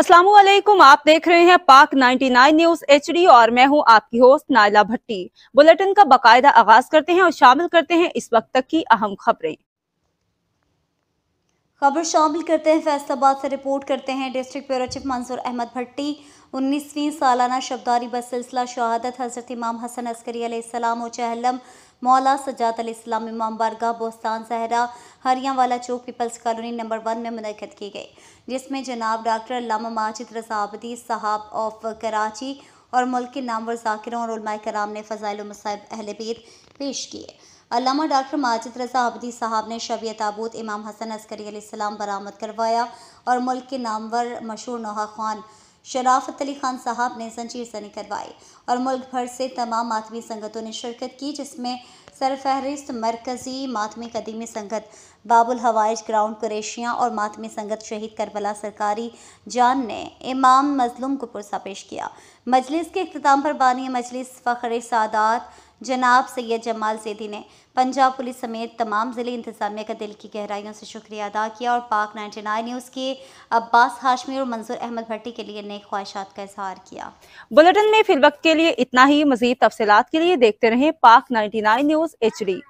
असलम आप देख रहे हैं पाक 99 न्यूज एच और मैं हूं आपकी होस्ट नायला भट्टी बुलेटिन का बाकायदा आगाज करते हैं और शामिल करते हैं इस वक्त तक की अहम खबरें खबर शामिल करते हैं फैसलाबाद से रिपोर्ट करते हैं district bureau chief Mansoor Ahmed Bhatti उन्नीसवीं सालाना शब्दारी बस सिलसिला शहादत हज़रत इमाम हसन अस्करी चहलम मौला सजात इस्लाम इमाम बारगाह बोस्तान सहरा हरियावाला चौक पीपल्स कॉलोनी नंबर वन में मनकद की गई जिसमें जनाब डॉक्टर लामा माजिद रजाबदी साहब ऑफ कराची और मुल्क के नामवर जाकिरों और कराम ने फ़जाइल मसाइब अहल बीत पेश किए अलामा डॉक्टर माजिद रजा अबदी साहब ने शबी ताबूत इमाम हसन अस्करी बरामद करवाया और मुल्क के नामवर मशहूर नोहा खान शराफत अली खान साहब ने जंजीर जनी करवाई और मुल्क भर से तमाम मातमी संगतों ने शिरकत की जिसमें सरफहरिस्त मरकज़ी मातमी कदीमी संगत बाबुल हवाइज ग्राउंड क्रेशिया और मातमी संगत शहीद करबला सरकारी जान ने इमाम मजलूम को पुरसा पेश किया मजलिस के अख्ताम पर बानी मजलिस फ़खर सादात जनाब सैयद जमाल सेदी ने पंजाब पुलिस समेत तमाम ज़िले इंतजामिया का दिल की गहराइयों से शुक्रिया अदा किया और पाक 99 न्यूज़ के अब्बास हाशमी और मंजूर अहमद भट्टी के लिए नई ख्वाहिशात का इजहार किया बुलेटिन में फिल वक्त के लिए इतना ही मजीद तफसलत के लिए देखते रहें पाक नाइन न्यूज़ एच